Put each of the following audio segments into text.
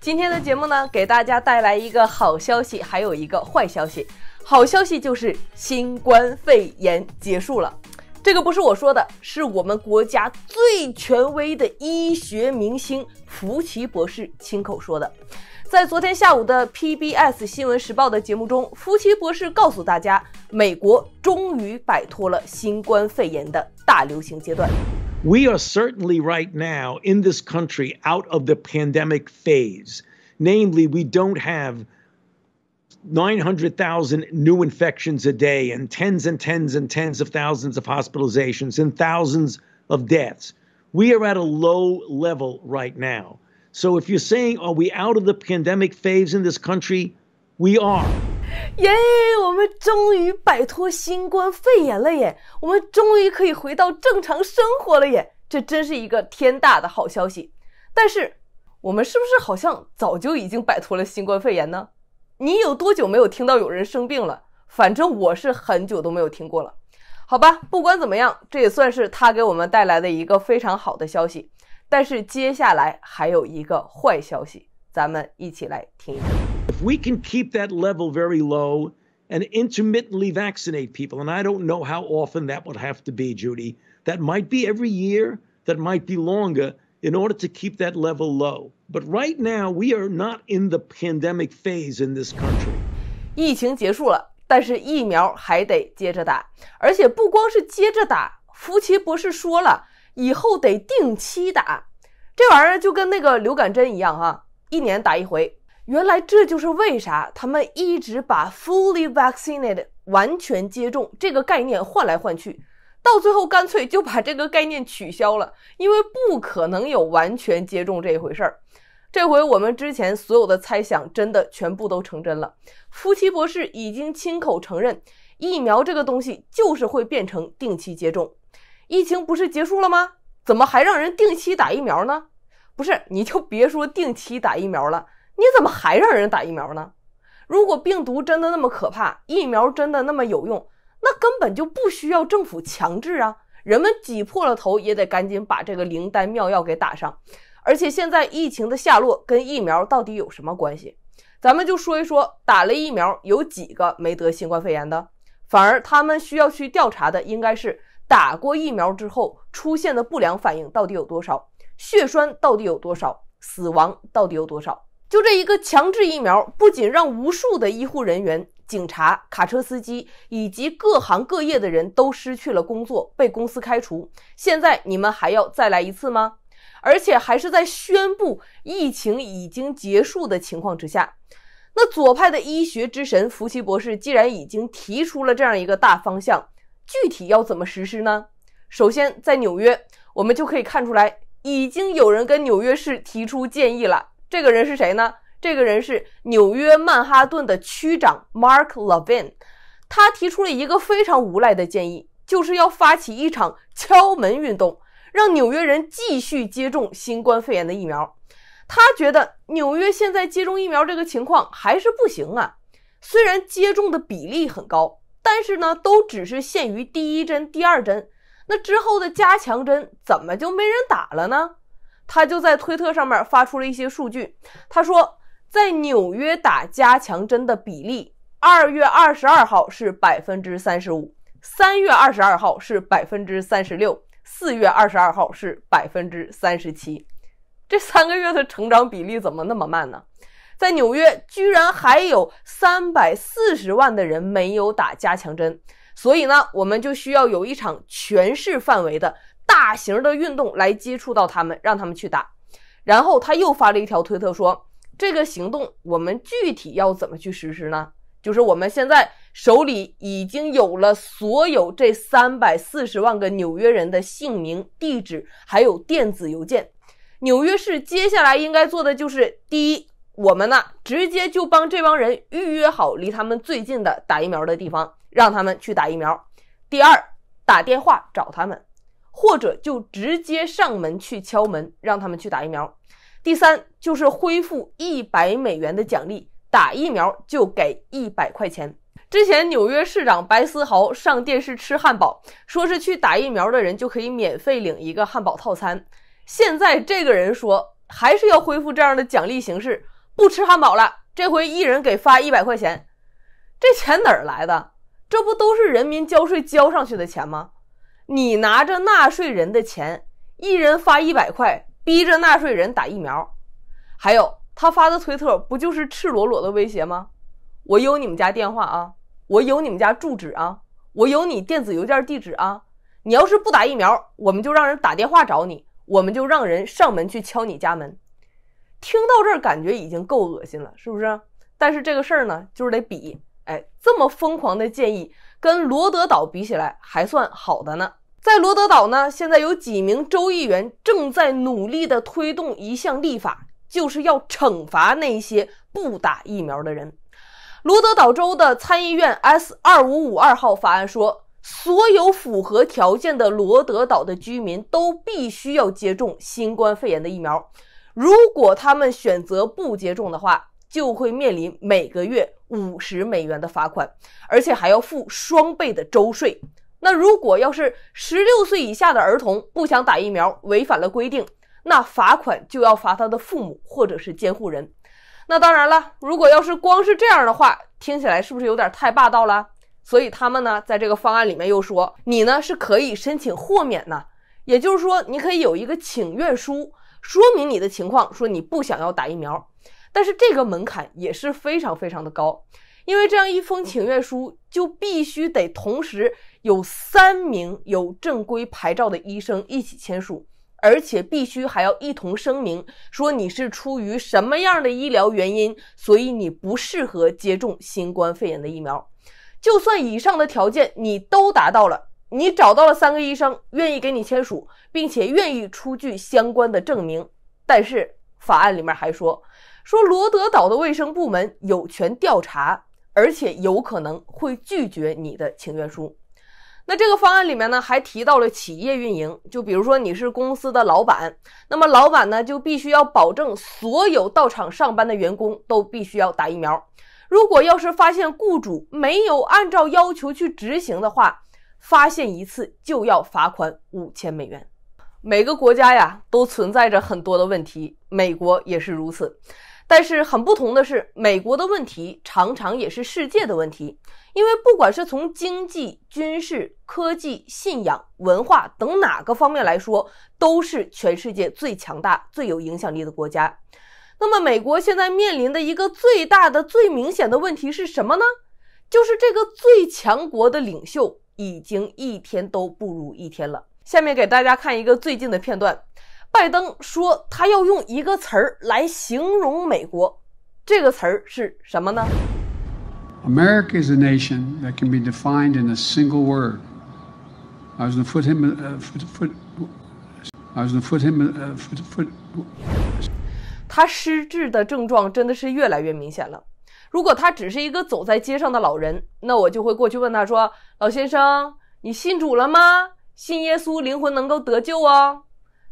今天的节目呢，给大家带来一个好消息，还有一个坏消息。好消息就是新冠肺炎结束了，这个不是我说的，是我们国家最权威的医学明星福奇博士亲口说的。在昨天下午的 PBS 新闻时报的节目中，福奇博士告诉大家，美国终于摆脱了新冠肺炎的大流行阶段。We are certainly right now in this country out of the pandemic phase. Namely, we don't have 900,000 new infections a day and tens and tens and tens of thousands of hospitalizations and thousands of deaths. We are at a low level right now. So if you're saying, are we out of the pandemic phase in this country? We are. 耶，我们终于摆脱新冠肺炎了耶！我们终于可以回到正常生活了耶！这真是一个天大的好消息。但是，我们是不是好像早就已经摆脱了新冠肺炎呢？你有多久没有听到有人生病了？反正我是很久都没有听过了。好吧，不管怎么样，这也算是他给我们带来的一个非常好的消息。但是接下来还有一个坏消息，咱们一起来听一听。If we can keep that level very low and intermittently vaccinate people, and I don't know how often that would have to be, Judy, that might be every year, that might be longer, in order to keep that level low. But right now, we are not in the pandemic phase in this country. 疫情结束了，但是疫苗还得接着打，而且不光是接着打。福奇博士说了，以后得定期打，这玩意儿就跟那个流感针一样哈、啊，一年打一回。原来这就是为啥他们一直把 fully vaccinated 完全接种这个概念换来换去，到最后干脆就把这个概念取消了，因为不可能有完全接种这一回事儿。这回我们之前所有的猜想真的全部都成真了，夫妻博士已经亲口承认，疫苗这个东西就是会变成定期接种。疫情不是结束了吗？怎么还让人定期打疫苗呢？不是，你就别说定期打疫苗了。你怎么还让人打疫苗呢？如果病毒真的那么可怕，疫苗真的那么有用，那根本就不需要政府强制啊！人们挤破了头也得赶紧把这个灵丹妙药给打上。而且现在疫情的下落跟疫苗到底有什么关系？咱们就说一说，打了疫苗有几个没得新冠肺炎的？反而他们需要去调查的应该是打过疫苗之后出现的不良反应到底有多少，血栓到底有多少，死亡到底有多少？就这一个强制疫苗，不仅让无数的医护人员、警察、卡车司机以及各行各业的人都失去了工作，被公司开除。现在你们还要再来一次吗？而且还是在宣布疫情已经结束的情况之下。那左派的医学之神福奇博士既然已经提出了这样一个大方向，具体要怎么实施呢？首先，在纽约，我们就可以看出来，已经有人跟纽约市提出建议了。这个人是谁呢？这个人是纽约曼哈顿的区长 Mark Levine，他提出了一个非常无赖的建议，就是要发起一场敲门运动，让纽约人继续接种新冠肺炎的疫苗。他觉得纽约现在接种疫苗这个情况还是不行啊，虽然接种的比例很高，但是呢，都只是限于第一针、第二针，那之后的加强针怎么就没人打了呢？他就在推特上面发出了一些数据。他说，在纽约打加强针的比例，二月二十二号是百分之三十五，三月二十二号是百分之三十六，四月二十二号是百分之三十七。这三个月的成长比例怎么那么慢呢？在纽约居然还有三百四十万的人没有打加强针，所以呢，我们就需要有一场全市范围的。大型的运动来接触到他们，让他们去打。然后他又发了一条推特说：“这个行动我们具体要怎么去实施呢？就是我们现在手里已经有了所有这三百四十万个纽约人的姓名、地址，还有电子邮件。纽约市接下来应该做的就是：第一，我们呢直接就帮这帮人预约好离他们最近的打疫苗的地方，让他们去打疫苗；第二，打电话找他们。”或者就直接上门去敲门，让他们去打疫苗。第三就是恢复一百美元的奖励，打疫苗就给一百块钱。之前纽约市长白思豪上电视吃汉堡，说是去打疫苗的人就可以免费领一个汉堡套餐。现在这个人说还是要恢复这样的奖励形式，不吃汉堡了，这回一人给发一百块钱。这钱哪儿来的？这不都是人民交税交上去的钱吗？你拿着纳税人的钱，一人发一百块，逼着纳税人打疫苗。还有他发的推特，不就是赤裸裸的威胁吗？我有你们家电话啊，我有你们家住址啊，我有你电子邮件地址啊。你要是不打疫苗，我们就让人打电话找你，我们就让人上门去敲你家门。听到这儿，感觉已经够恶心了，是不是？但是这个事儿呢，就是得比，哎，这么疯狂的建议跟罗德岛比起来，还算好的呢。在罗德岛呢，现在有几名州议员正在努力地推动一项立法，就是要惩罚那些不打疫苗的人。罗德岛州的参议院 S 二五五二号法案说，所有符合条件的罗德岛的居民都必须要接种新冠肺炎的疫苗。如果他们选择不接种的话，就会面临每个月五十美元的罚款，而且还要付双倍的州税。那如果要是十六岁以下的儿童不想打疫苗，违反了规定，那罚款就要罚他的父母或者是监护人。那当然了，如果要是光是这样的话，听起来是不是有点太霸道了？所以他们呢，在这个方案里面又说，你呢是可以申请豁免呢，也就是说你可以有一个请愿书，说明你的情况，说你不想要打疫苗。但是这个门槛也是非常非常的高，因为这样一封请愿书就必须得同时。有三名有正规牌照的医生一起签署，而且必须还要一同声明说你是出于什么样的医疗原因，所以你不适合接种新冠肺炎的疫苗。就算以上的条件你都达到了，你找到了三个医生愿意给你签署，并且愿意出具相关的证明，但是法案里面还说，说罗德岛的卫生部门有权调查，而且有可能会拒绝你的请愿书。那这个方案里面呢，还提到了企业运营，就比如说你是公司的老板，那么老板呢就必须要保证所有到场上班的员工都必须要打疫苗。如果要是发现雇主没有按照要求去执行的话，发现一次就要罚款五千美元。每个国家呀都存在着很多的问题，美国也是如此。但是很不同的是，美国的问题常常也是世界的问题，因为不管是从经济、军事、科技、信仰、文化等哪个方面来说，都是全世界最强大、最有影响力的国家。那么，美国现在面临的一个最大的、最明显的问题是什么呢？就是这个最强国的领袖已经一天都不如一天了。下面给大家看一个最近的片段。拜登说，他要用一个词儿来形容美国，这个词儿是什么呢？America is a nation that can be defined in a single word. I was going to put him, I was going o put him, I was going o u t him. 他失智的症状真的是越来越明显了。如果他只是一个走在街上的老人，那我就会过去问他说：“老先生，你信主了吗？信耶稣，灵魂能够得救哦。”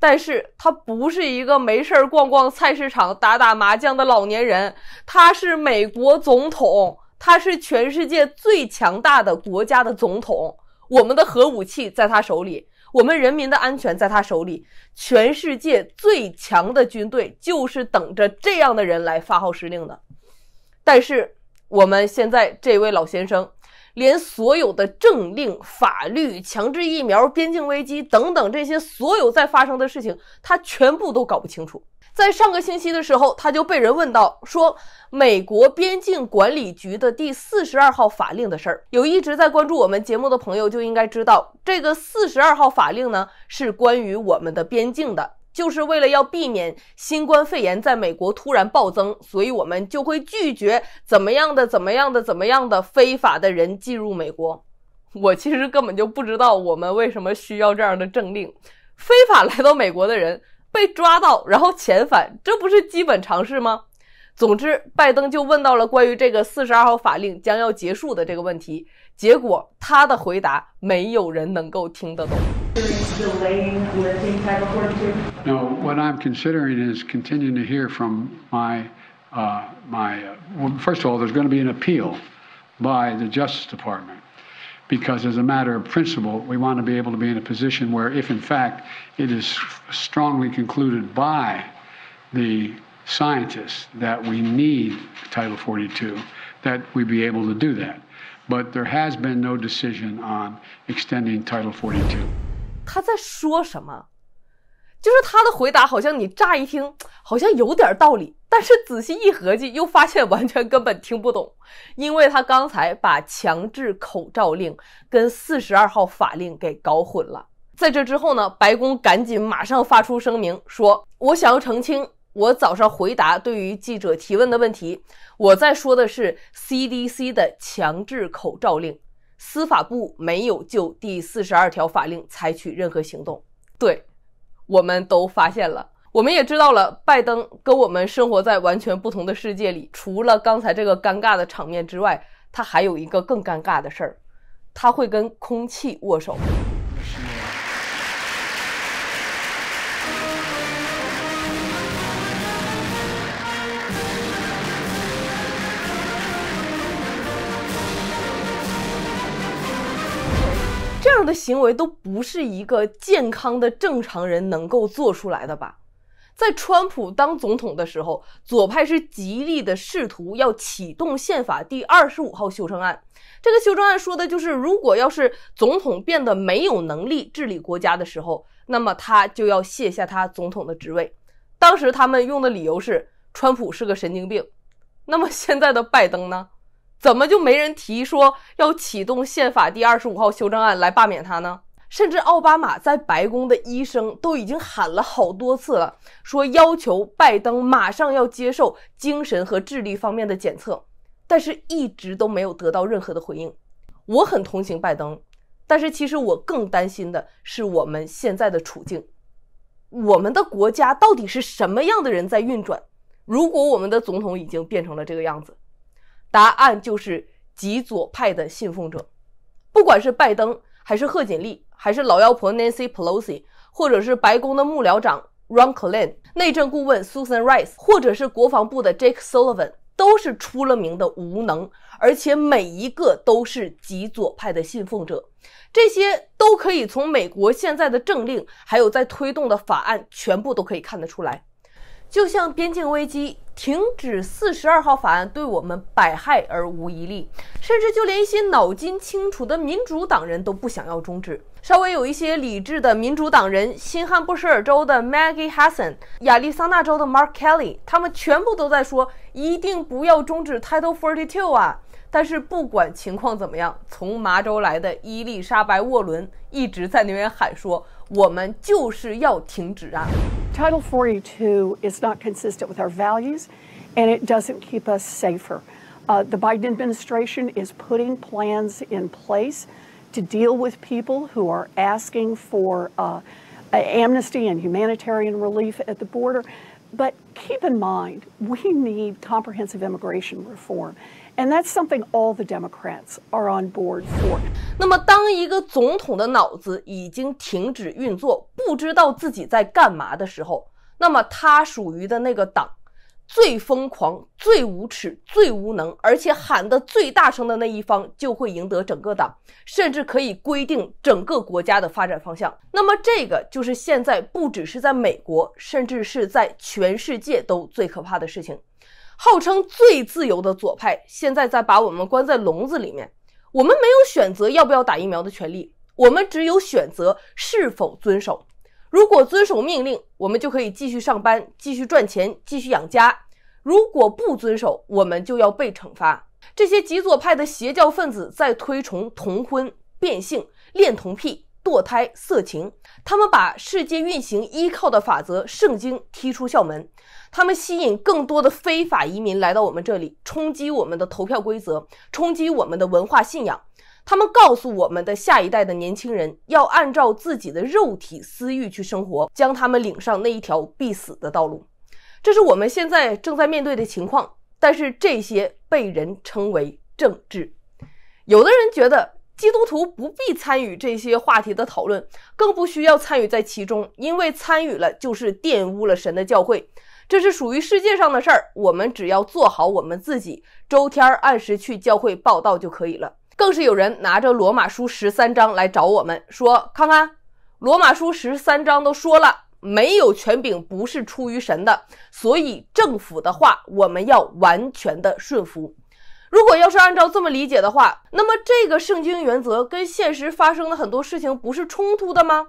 但是他不是一个没事儿逛逛菜市场、打打麻将的老年人，他是美国总统，他是全世界最强大的国家的总统，我们的核武器在他手里，我们人民的安全在他手里，全世界最强的军队就是等着这样的人来发号施令的。但是我们现在这位老先生。连所有的政令、法律、强制疫苗、边境危机等等这些所有在发生的事情，他全部都搞不清楚。在上个星期的时候，他就被人问到说美国边境管理局的第四十二号法令的事儿。有一直在关注我们节目的朋友就应该知道，这个四十二号法令呢是关于我们的边境的。就是为了要避免新冠肺炎在美国突然暴增，所以我们就会拒绝怎么样的、怎么样的、怎么样的非法的人进入美国。我其实根本就不知道我们为什么需要这样的政令。非法来到美国的人被抓到，然后遣返，这不是基本常识吗？总之，拜登就问到了关于这个四十二号法令将要结束的这个问题，结果他的回答没有人能够听得懂。No, what I'm considering is continuing to hear from my, uh, my, uh, well, first of all, there's going to be an appeal by the Justice Department because, as a matter of principle, we want to be able to be in a position where, if in fact it is strongly concluded by the scientists that we need Title 42, that we be able to do that. But there has been no decision on extending Title 42. 他在说什么？就是他的回答，好像你乍一听 好像有点道理，但是仔细一合计，又发现完全根本听不懂，因为他刚才把强制口罩令跟四十二号法令给搞混了。在这之后呢，白宫赶紧马上发出声明说：“我想要澄清，我早上回答对于记者提问的问题，我在说的是 CDC 的强制口罩令，司法部没有就第四十二条法令采取任何行动。”对。我们都发现了，我们也知道了，拜登跟我们生活在完全不同的世界里。除了刚才这个尴尬的场面之外，他还有一个更尴尬的事儿，他会跟空气握手。这样的行为都不是一个健康的正常人能够做出来的吧？在川普当总统的时候，左派是极力的试图要启动宪法第二十五号修正案。这个修正案说的就是，如果要是总统变得没有能力治理国家的时候，那么他就要卸下他总统的职位。当时他们用的理由是川普是个神经病。那么现在的拜登呢？怎么就没人提说要启动宪法第二十五号修正案来罢免他呢？甚至奥巴马在白宫的医生都已经喊了好多次了，说要求拜登马上要接受精神和智力方面的检测，但是一直都没有得到任何的回应。我很同情拜登，但是其实我更担心的是我们现在的处境，我们的国家到底是什么样的人在运转？如果我们的总统已经变成了这个样子。答案就是极左派的信奉者，不管是拜登还是贺锦丽，还是老妖婆 Nancy Pelosi，或者是白宫的幕僚长 Ron Klain、内政顾问 Susan Rice，或者是国防部的 Jake Sullivan，都是出了名的无能，而且每一个都是极左派的信奉者。这些都可以从美国现在的政令，还有在推动的法案，全部都可以看得出来。就像边境危机，停止四十二号法案对我们百害而无一利，甚至就连一些脑筋清楚的民主党人都不想要终止。稍微有一些理智的民主党人，新罕布什尔州的 Maggie Hassan、亚利桑那州的 Mark Kelly，他们全部都在说一定不要终止 Title Forty Two 啊！但是不管情况怎么样，从麻州来的伊丽莎白·沃伦一直在那边喊说。我们就是要停止啊。Title 42 is not consistent with our values, and it doesn't keep us safer. Uh, the Biden administration is putting plans in place to deal with people who are asking for uh, amnesty and humanitarian relief at the border. But keep in mind, we need comprehensive immigration reform. And that's all Democrats are board something on the for. 那么，当一个总统的脑子已经停止运作，不知道自己在干嘛的时候，那么他属于的那个党，最疯狂、最无耻、最无能，而且喊得最大声的那一方，就会赢得整个党，甚至可以规定整个国家的发展方向。那么，这个就是现在不只是在美国，甚至是在全世界都最可怕的事情。号称最自由的左派，现在在把我们关在笼子里面。我们没有选择要不要打疫苗的权利，我们只有选择是否遵守。如果遵守命令，我们就可以继续上班、继续赚钱、继续养家；如果不遵守，我们就要被惩罚。这些极左派的邪教分子在推崇同婚、变性、恋童癖。堕胎、色情，他们把世界运行依靠的法则《圣经》踢出校门，他们吸引更多的非法移民来到我们这里，冲击我们的投票规则，冲击我们的文化信仰。他们告诉我们的下一代的年轻人，要按照自己的肉体私欲去生活，将他们领上那一条必死的道路。这是我们现在正在面对的情况。但是这些被人称为政治，有的人觉得。基督徒不必参与这些话题的讨论，更不需要参与在其中，因为参与了就是玷污了神的教会。这是属于世界上的事儿，我们只要做好我们自己，周天儿按时去教会报道就可以了。更是有人拿着罗马书十三章来找我们，说：“看看罗马书十三章都说了，没有权柄不是出于神的，所以政府的话我们要完全的顺服。”如果要是按照这么理解的话，那么这个圣经原则跟现实发生的很多事情不是冲突的吗？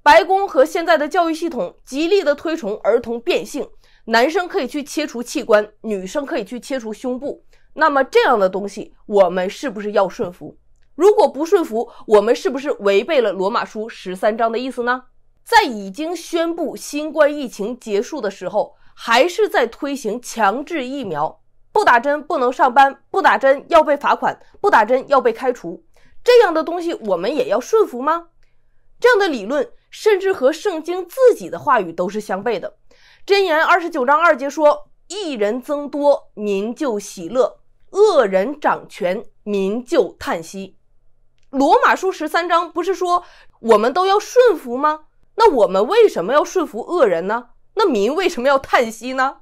白宫和现在的教育系统极力的推崇儿童变性，男生可以去切除器官，女生可以去切除胸部。那么这样的东西，我们是不是要顺服？如果不顺服，我们是不是违背了罗马书十三章的意思呢？在已经宣布新冠疫情结束的时候，还是在推行强制疫苗？不打针不能上班，不打针要被罚款，不打针要被开除，这样的东西我们也要顺服吗？这样的理论甚至和圣经自己的话语都是相悖的。箴言二十九章二节说：“一人增多，民就喜乐；恶人掌权，民就叹息。”罗马书十三章不是说我们都要顺服吗？那我们为什么要顺服恶人呢？那民为什么要叹息呢？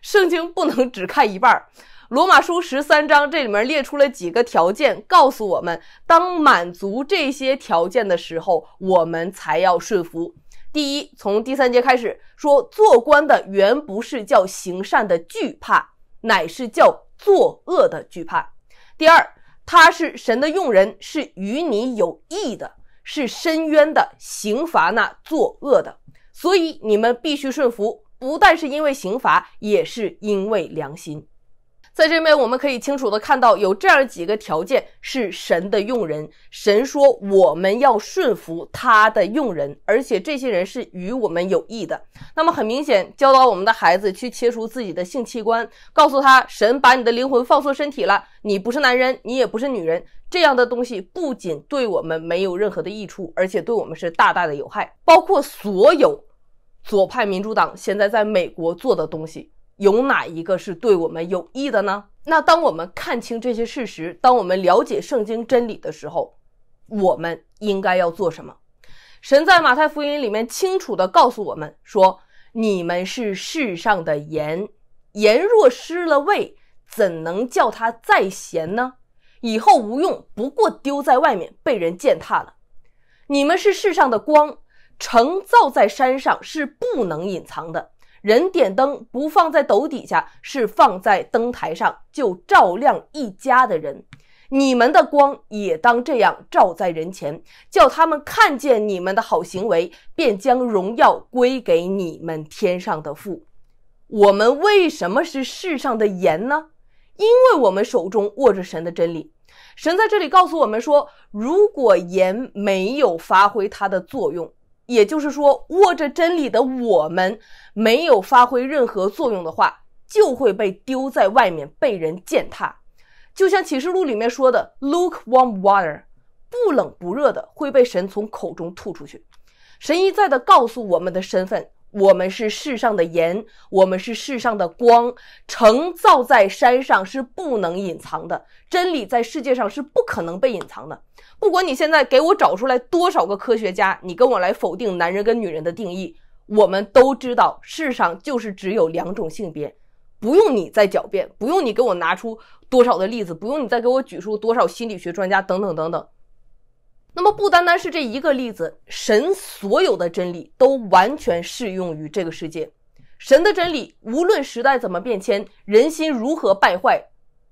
圣经不能只看一半。罗马书十三章，这里面列出了几个条件，告诉我们，当满足这些条件的时候，我们才要顺服。第一，从第三节开始说，做官的原不是叫行善的惧怕，乃是叫作恶的惧怕。第二，他是神的用人，是与你有益的，是深渊的，刑罚那作恶的，所以你们必须顺服。不但是因为刑罚，也是因为良心。在这面，我们可以清楚的看到，有这样几个条件是神的用人。神说，我们要顺服他的用人，而且这些人是与我们有益的。那么，很明显，教导我们的孩子去切除自己的性器官，告诉他，神把你的灵魂放错身体了，你不是男人，你也不是女人。这样的东西不仅对我们没有任何的益处，而且对我们是大大的有害，包括所有。左派民主党现在在美国做的东西，有哪一个是对我们有益的呢？那当我们看清这些事实，当我们了解圣经真理的时候，我们应该要做什么？神在马太福音里面清楚的告诉我们说：“你们是世上的盐，盐若失了味，怎能叫它再咸呢？以后无用，不过丢在外面被人践踏了。你们是世上的光。”城造在山上是不能隐藏的。人点灯不放在斗底下，是放在灯台上，就照亮一家的人。你们的光也当这样照在人前，叫他们看见你们的好行为，便将荣耀归给你们天上的父。我们为什么是世上的盐呢？因为我们手中握着神的真理。神在这里告诉我们说：如果盐没有发挥它的作用，也就是说，握着真理的我们，没有发挥任何作用的话，就会被丢在外面，被人践踏。就像启示录里面说的，“ lukewarm water”，不冷不热的会被神从口中吐出去。神一再的告诉我们的身份。我们是世上的盐，我们是世上的光。成造在山上是不能隐藏的，真理在世界上是不可能被隐藏的。不管你现在给我找出来多少个科学家，你跟我来否定男人跟女人的定义，我们都知道世上就是只有两种性别，不用你再狡辩，不用你给我拿出多少的例子，不用你再给我举出多少心理学专家等等等等。那么不单单是这一个例子，神所有的真理都完全适用于这个世界。神的真理，无论时代怎么变迁，人心如何败坏，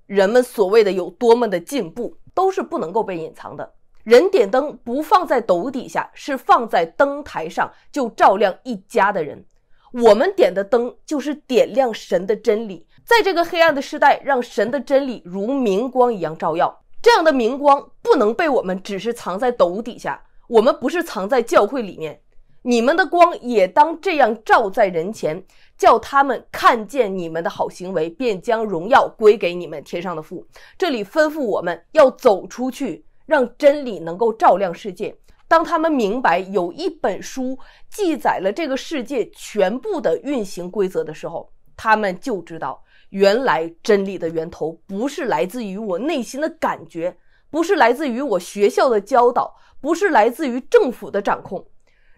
人们所谓的有多么的进步，都是不能够被隐藏的。人点灯不放在斗底下，是放在灯台上，就照亮一家的人。我们点的灯就是点亮神的真理，在这个黑暗的时代，让神的真理如明光一样照耀。这样的明光不能被我们只是藏在斗底下，我们不是藏在教会里面。你们的光也当这样照在人前，叫他们看见你们的好行为，便将荣耀归给你们天上的父。这里吩咐我们要走出去，让真理能够照亮世界。当他们明白有一本书记载了这个世界全部的运行规则的时候，他们就知道。原来真理的源头不是来自于我内心的感觉，不是来自于我学校的教导，不是来自于政府的掌控，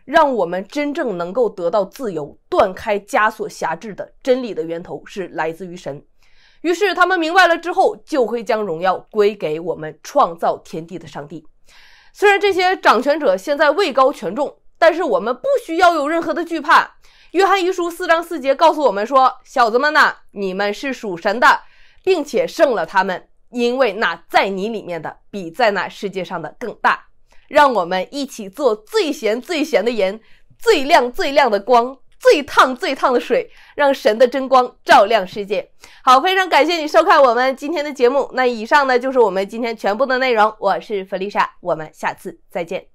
让我们真正能够得到自由、断开枷锁辖制的真理的源头是来自于神。于是他们明白了之后，就会将荣耀归给我们创造天地的上帝。虽然这些掌权者现在位高权重，但是我们不需要有任何的惧怕。约翰一书四章四节告诉我们说：“小子们呐，你们是属神的，并且胜了他们，因为那在你里面的比在那世界上的更大。”让我们一起做最咸最咸的盐，最亮最亮的光，最烫最烫的水，让神的真光照亮世界。好，非常感谢你收看我们今天的节目。那以上呢就是我们今天全部的内容。我是弗丽莎，我们下次再见。